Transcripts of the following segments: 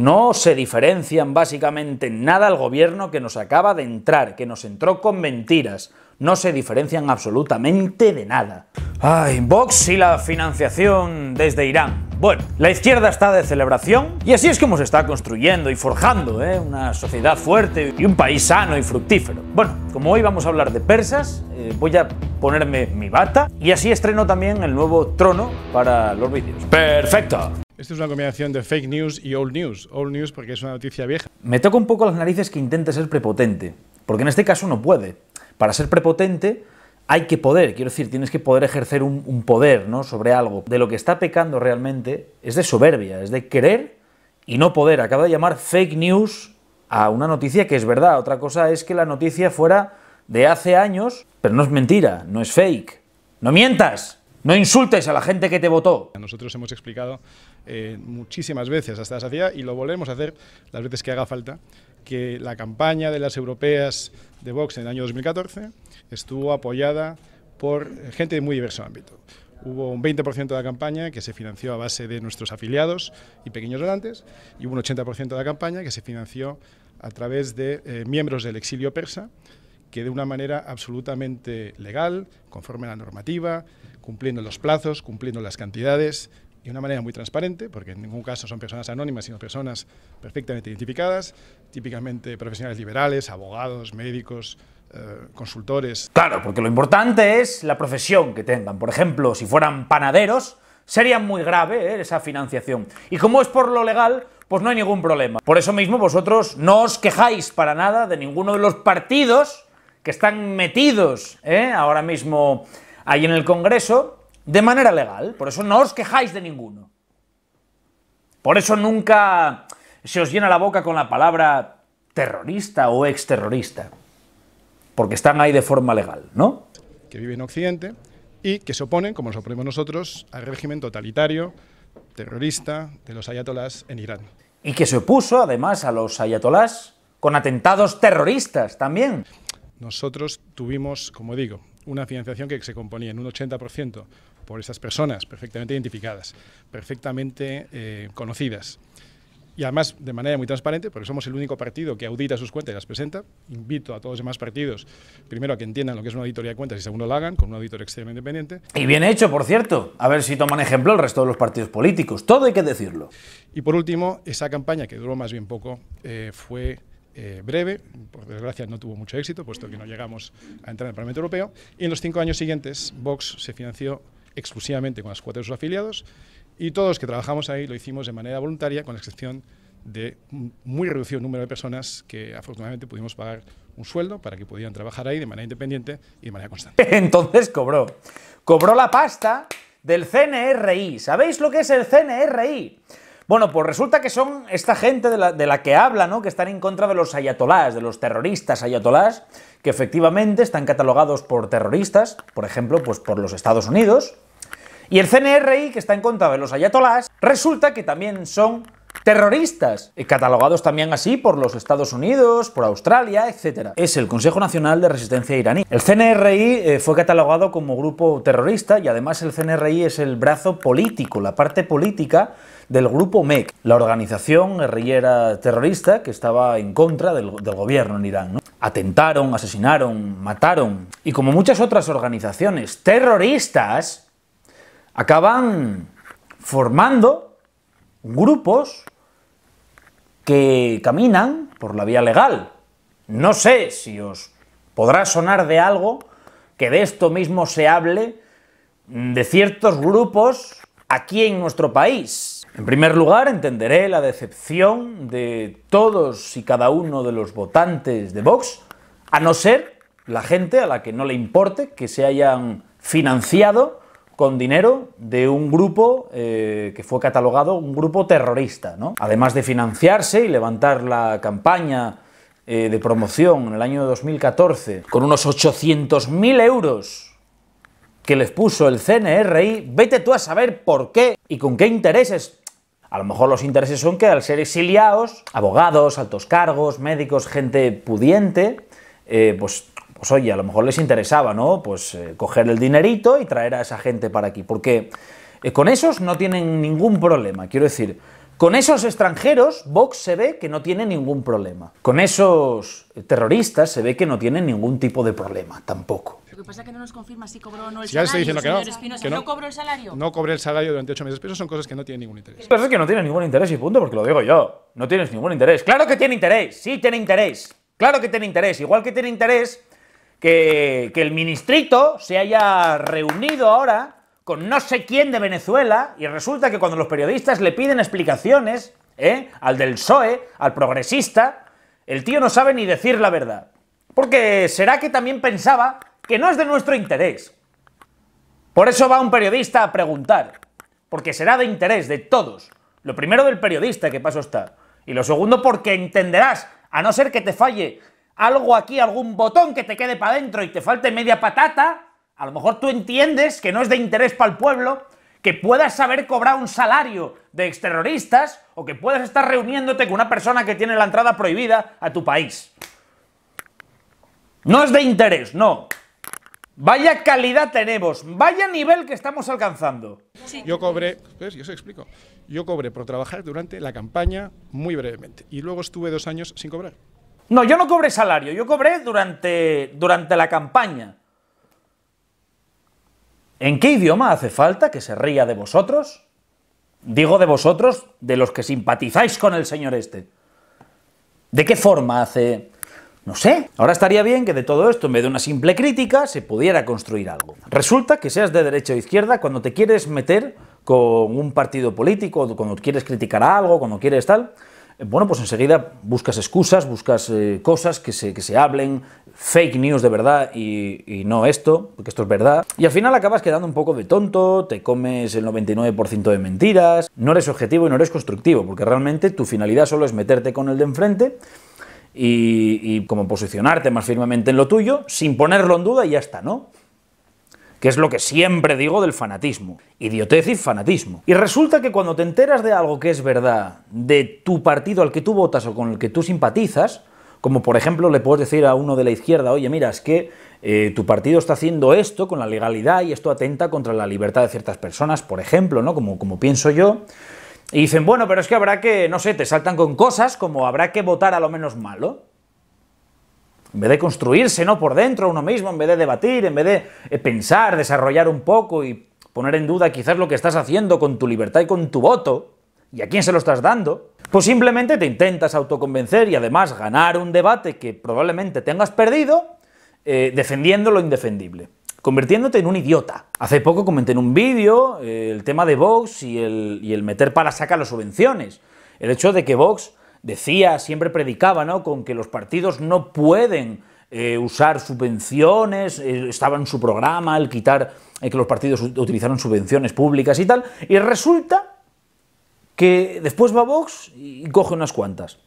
No se diferencian básicamente nada al gobierno que nos acaba de entrar, que nos entró con mentiras. No se diferencian absolutamente de nada. Ay, ah, Vox y la financiación desde Irán. Bueno, la izquierda está de celebración y así es como se está construyendo y forjando ¿eh? una sociedad fuerte y un país sano y fructífero. Bueno, como hoy vamos a hablar de persas, eh, voy a ponerme mi bata y así estreno también el nuevo trono para los vídeos. ¡Perfecto! Esto es una combinación de fake news y old news. Old news porque es una noticia vieja. Me toca un poco las narices que intente ser prepotente, porque en este caso no puede. Para ser prepotente hay que poder, quiero decir, tienes que poder ejercer un, poder ¿no? sobre algo. De lo que está pecando realmente es de soberbia, es de querer y no poder. Acaba de llamar fake news a una noticia que es verdad. Otra cosa es que la noticia fuera de hace años, pero no es mentira, no es fake. ¡No mientas! No insultes a la gente que te votó. Nosotros hemos explicado eh, muchísimas veces hasta la saciedad y lo volvemos a hacer las veces que haga falta, que la campaña de las europeas de Vox en el año 2014 estuvo apoyada por gente de muy diverso ámbito. Hubo un 20% de la campaña que se financió a base de nuestros afiliados y pequeños donantes y hubo un 80% de la campaña que se financió a través de eh, miembros del exilio persa que de una manera absolutamente legal, conforme a la normativa, cumpliendo los plazos, cumpliendo las cantidades de una manera muy transparente, porque en ningún caso son personas anónimas, sino personas perfectamente identificadas, típicamente profesionales liberales, abogados, médicos, eh, consultores. Claro, porque lo importante es la profesión que tengan. Por ejemplo, si fueran panaderos, sería muy grave eh, esa financiación. Y como es por lo legal, pues no hay ningún problema. Por eso mismo vosotros no os quejáis para nada de ninguno de los partidos que están metidos eh, ahora mismo ahí en el Congreso, de manera legal. Por eso no os quejáis de ninguno. Por eso nunca se os llena la boca con la palabra terrorista o exterrorista. Porque están ahí de forma legal, ¿no? Que viven en Occidente y que se oponen, como nos oponemos nosotros, al régimen totalitario, terrorista de los ayatolás en Irán. Y que se opuso, además, a los ayatolás con atentados terroristas también. Nosotros tuvimos, como digo, una financiación que se componía en un 80% por esas personas perfectamente identificadas, perfectamente eh, conocidas. Y además, de manera muy transparente, porque somos el único partido que audita sus cuentas y las presenta, invito a todos los demás partidos, primero, a que entiendan lo que es una auditoría de cuentas y segundo, la hagan con un auditor externo independiente. Y bien hecho, por cierto. A ver si toman ejemplo el resto de los partidos políticos. Todo hay que decirlo. Y por último, esa campaña, que duró más bien poco, eh, fue eh, breve, por desgracia no tuvo mucho éxito, puesto que no llegamos a entrar en el Parlamento Europeo, y en los cinco años siguientes Vox se financió exclusivamente con las cuatro de sus afiliados y todos los que trabajamos ahí lo hicimos de manera voluntaria, con la excepción de un muy reducido número de personas que afortunadamente pudimos pagar un sueldo para que pudieran trabajar ahí de manera independiente y de manera constante. Entonces cobró. Cobró la pasta del CNRI. ¿Sabéis lo que es el CNRI? Bueno, pues resulta que son esta gente de la, de la, que habla, ¿no? Que están en contra de los ayatolás, de los terroristas ayatolás, que efectivamente están catalogados por terroristas, por ejemplo, pues por los Estados Unidos, y el CNRI, que está en contra de los ayatolás, resulta que también son terroristas, catalogados también así por los Estados Unidos, por Australia, etc. Es el Consejo Nacional de Resistencia Iraní. El CNRI eh, fue catalogado como grupo terrorista y además el CNRI es el brazo político, la parte política del grupo MEC, la organización guerrillera terrorista que estaba en contra del, gobierno en Irán. Atentaron, asesinaron, mataron. Y como muchas otras organizaciones terroristas, acaban formando grupos que caminan por la vía legal. No sé si os podrá sonar de algo que de esto mismo se hable de ciertos grupos aquí en nuestro país. En primer lugar, entenderé la decepción de todos y cada uno de los votantes de Vox, a no ser la gente a la que no le importe que se hayan financiado con dinero de un grupo eh, que fue catalogado un grupo terrorista. ¿no? Además de financiarse y levantar la campaña eh, de promoción en el año 2014 con unos 800.000 euros que les puso el CNRI, vete tú a saber por qué y con qué intereses. A lo mejor los intereses son que al ser exiliados, abogados, altos cargos, médicos, gente pudiente, eh, pues pues oye, a lo mejor les interesaba, ¿no? Pues eh, coger el dinerito y traer a esa gente para aquí, porque eh, con esos no tienen ningún problema, quiero decir, con esos extranjeros Vox se ve que no tiene ningún problema, con esos terroristas se ve que no tienen ningún tipo de problema tampoco. Lo que pasa es que no nos confirma si cobró o no el salario. Ya diciendo no, no, cobró el salario? No cobré el salario durante ocho meses, pero eso son cosas que no tienen ningún interés. Pero es que no tiene ningún interés y punto, porque lo digo yo. No tienes ningún interés. ¡Claro que tiene interés! ¡Sí tiene interés! ¡Claro que tiene interés! Igual que tiene interés que, el ministrito se haya reunido ahora con no sé quién de Venezuela y resulta que cuando los periodistas le piden explicaciones ¿eh? al del PSOE, al progresista, el tío no sabe ni decir la verdad. Porque será que también pensaba que no es de nuestro interés. Por eso va un periodista a preguntar, porque será de interés de todos. Lo primero del periodista, que paso está. Y lo segundo, porque entenderás, a no ser que te falle algo aquí, algún botón que te quede para adentro y te falte media patata, a lo mejor tú entiendes que no es de interés para el pueblo que puedas saber cobrar un salario de exterroristas o que puedas estar reuniéndote con una persona que tiene la entrada prohibida a tu país. No es de interés, no. Vaya calidad tenemos, vaya nivel que estamos alcanzando. Yo cobré, yo os explico, yo cobré por trabajar durante la campaña muy brevemente y luego estuve dos años sin cobrar. No, yo no cobré salario, yo cobré durante, durante la campaña. ¿En qué idioma hace falta que se ría de vosotros? Digo de vosotros, de los que simpatizáis con el señor este. ¿De qué forma hace...? No sé. Ahora estaría bien que de todo esto, en vez de una simple crítica, se pudiera construir algo. Resulta que seas de derecha o izquierda, cuando te quieres meter con un partido político, cuando quieres criticar algo, cuando quieres tal, eh, bueno, pues enseguida buscas excusas, buscas eh, cosas que se, hablen, fake news de verdad y, no esto, porque esto es verdad. Y al final acabas quedando un poco de tonto, te comes el 99% de mentiras, no eres objetivo y no eres constructivo, porque realmente tu finalidad solo es meterte con el de enfrente y, y como posicionarte más firmemente en lo tuyo, sin ponerlo en duda y ya está, ¿no? que es lo que siempre digo del fanatismo. Idiotez y fanatismo. Y resulta que cuando te enteras de algo que es verdad, de tu partido al que tú votas o con el que tú simpatizas, como por ejemplo le puedes decir a uno de la izquierda, oye, mira, es que eh, tu partido está haciendo esto con la legalidad y esto atenta contra la libertad de ciertas personas, por ejemplo, ¿no? Como, como pienso yo. Y dicen, bueno, pero es que habrá que, no sé, te saltan con cosas como habrá que votar a lo menos malo en vez de construirse ¿no? por dentro uno mismo, en vez de debatir, en vez de eh, pensar, desarrollar un poco y poner en duda quizás lo que estás haciendo con tu libertad y con tu voto, y a quién se lo estás dando, pues simplemente te intentas autoconvencer y además ganar un debate que probablemente tengas perdido eh, defendiendo lo indefendible, convirtiéndote en un idiota. Hace poco comenté en un vídeo eh, el tema de Vox y el, meter para sacar las subvenciones, el hecho de que Vox decía, siempre predicaba, ¿no? Con que los partidos no pueden eh, usar subvenciones, eh, estaba en su programa el quitar, eh, que los partidos utilizaron subvenciones públicas y tal, y resulta que después va Vox y coge unas cuantas.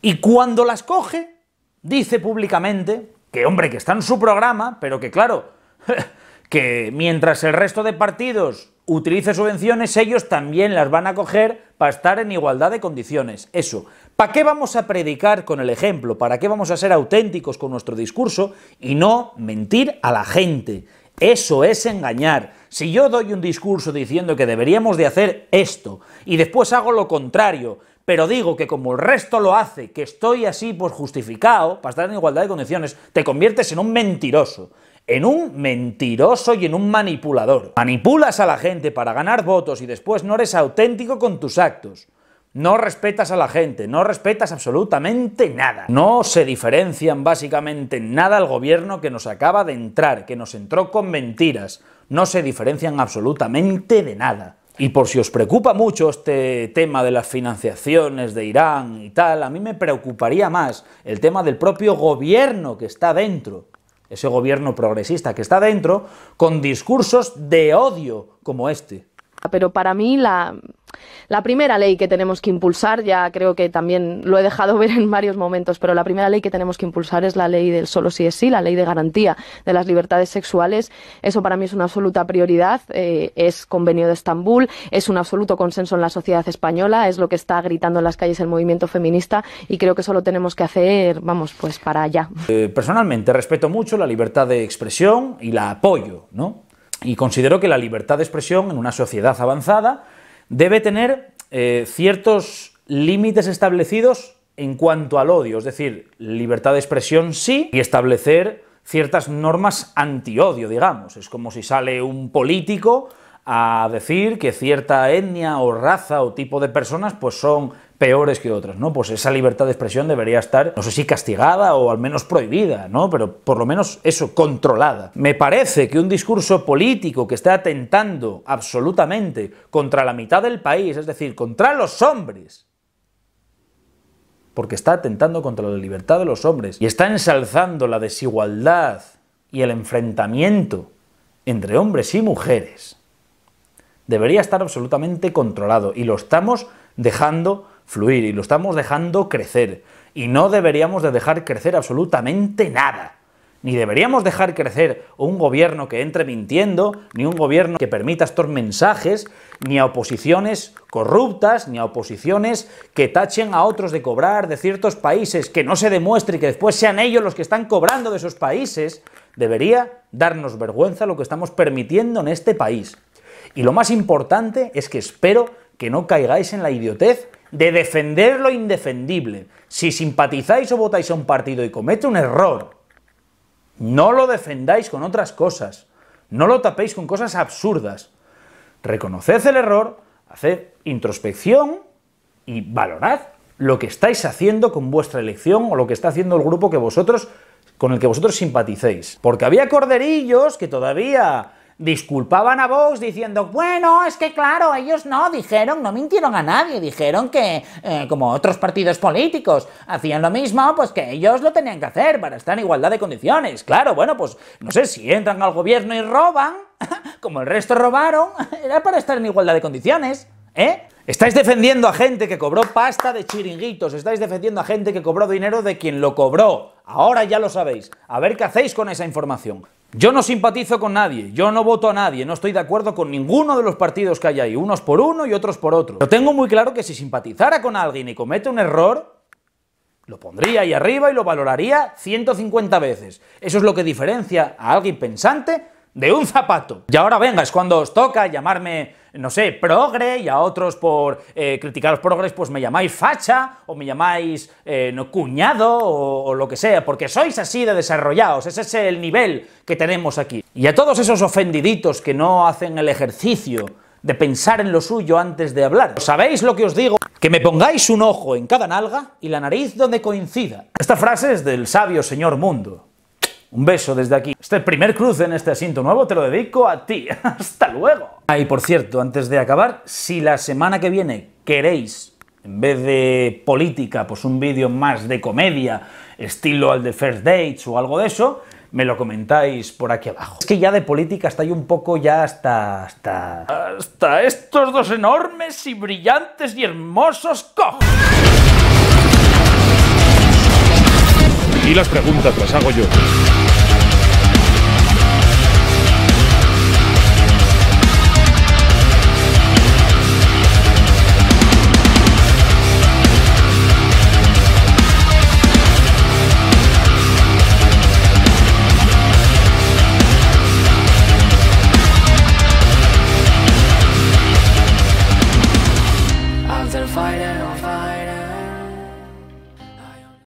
Y cuando las coge, dice públicamente que, hombre, que está en su programa, pero que claro, que mientras el resto de partidos utilice subvenciones, ellos también las van a coger para estar en igualdad de condiciones. Eso. ¿Para qué vamos a predicar con el ejemplo? ¿Para qué vamos a ser auténticos con nuestro discurso y no mentir a la gente? Eso es engañar. Si yo doy un discurso diciendo que deberíamos de hacer esto y después hago lo contrario, pero digo que como el resto lo hace, que estoy así pues justificado para estar en igualdad de condiciones, te conviertes en un mentiroso en un mentiroso y en un manipulador. Manipulas a la gente para ganar votos y después no eres auténtico con tus actos. No respetas a la gente, no respetas absolutamente nada. No se diferencian básicamente nada al gobierno que nos acaba de entrar, que nos entró con mentiras. No se diferencian absolutamente de nada. Y por si os preocupa mucho este tema de las financiaciones de Irán y tal, a mí me preocuparía más el tema del propio gobierno que está dentro ese gobierno progresista que está dentro, con discursos de odio como este. Pero para mí la, primera ley que tenemos que impulsar, ya creo que también lo he dejado ver en varios momentos, pero la primera ley que tenemos que impulsar es la ley del solo sí es sí, la ley de garantía de las libertades sexuales. Eso para mí es una absoluta prioridad. Eh, es convenio de Estambul, es un absoluto consenso en la sociedad española, es lo que está gritando en las calles el movimiento feminista y creo que eso lo tenemos que hacer, vamos, pues para allá. Eh, personalmente respeto mucho la libertad de expresión y la apoyo, ¿no? Y considero que la libertad de expresión en una sociedad avanzada debe tener eh, ciertos límites establecidos en cuanto al odio, es decir, libertad de expresión sí y establecer ciertas normas anti-odio, digamos. Es como si sale un político a decir que cierta etnia o raza o tipo de personas pues son peores que otras, ¿no? Pues esa libertad de expresión debería estar, no sé si castigada o al menos prohibida, ¿no? Pero por lo menos eso, controlada. Me parece que un discurso político que está atentando absolutamente contra la mitad del país, es decir, contra los hombres, porque está atentando contra la libertad de los hombres y está ensalzando la desigualdad y el enfrentamiento entre hombres y mujeres, debería estar absolutamente controlado y lo estamos dejando fluir y lo estamos dejando crecer. Y no deberíamos de dejar crecer absolutamente nada. Ni deberíamos dejar crecer un gobierno que entre mintiendo, ni un gobierno que permita estos mensajes, ni a oposiciones corruptas, ni a oposiciones que tachen a otros de cobrar de ciertos países, que no se demuestre y que después sean ellos los que están cobrando de esos países. Debería darnos vergüenza lo que estamos permitiendo en este país. Y lo más importante es que espero que no caigáis en la idiotez de defender lo indefendible. Si simpatizáis o votáis a un partido y comete un error, no lo defendáis con otras cosas. No lo tapéis con cosas absurdas. Reconoced el error, haced introspección y valorad lo que estáis haciendo con vuestra elección o lo que está haciendo el grupo que vosotros con el que vosotros simpaticéis. Porque había corderillos que todavía disculpaban a Vox diciendo, bueno, es que claro, ellos no dijeron, no mintieron a nadie, dijeron que, eh, como otros partidos políticos hacían lo mismo, pues que ellos lo tenían que hacer para estar en igualdad de condiciones. Claro, bueno, pues no sé, si entran al gobierno y roban, como el resto robaron, era para estar en igualdad de condiciones, ¿eh? Estáis defendiendo a gente que cobró pasta de chiringuitos, estáis defendiendo a gente que cobró dinero de quien lo cobró. Ahora ya lo sabéis. A ver qué hacéis con esa información. Yo no simpatizo con nadie, yo no voto a nadie, no estoy de acuerdo con ninguno de los partidos que hay ahí, unos por uno y otros por otro. Pero tengo muy claro que si simpatizara con alguien y comete un error, lo pondría ahí arriba y lo valoraría 150 veces. Eso es lo que diferencia a alguien pensante de un zapato. Y ahora venga, es cuando os toca llamarme, no sé, progre, y a otros por eh, criticar progres, pues me llamáis facha, o me llamáis eh, no, cuñado, o, o, lo que sea, porque sois así de desarrollados, ese es el nivel que tenemos aquí. Y a todos esos ofendiditos que no hacen el ejercicio de pensar en lo suyo antes de hablar. ¿Sabéis lo que os digo? Que me pongáis un ojo en cada nalga y la nariz donde coincida. Esta frase es del sabio señor Mundo. Un beso desde aquí. Este primer cruce en este asiento nuevo te lo dedico a ti. ¡Hasta luego! Ah, y por cierto, antes de acabar, si la semana que viene queréis en vez de política, pues un vídeo más de comedia, estilo al de First Dates o algo de eso, me lo comentáis por aquí abajo. Es que ya de política está ahí un poco ya hasta... hasta... Hasta estos dos enormes y brillantes y hermosos cojos! Y las preguntas las hago yo.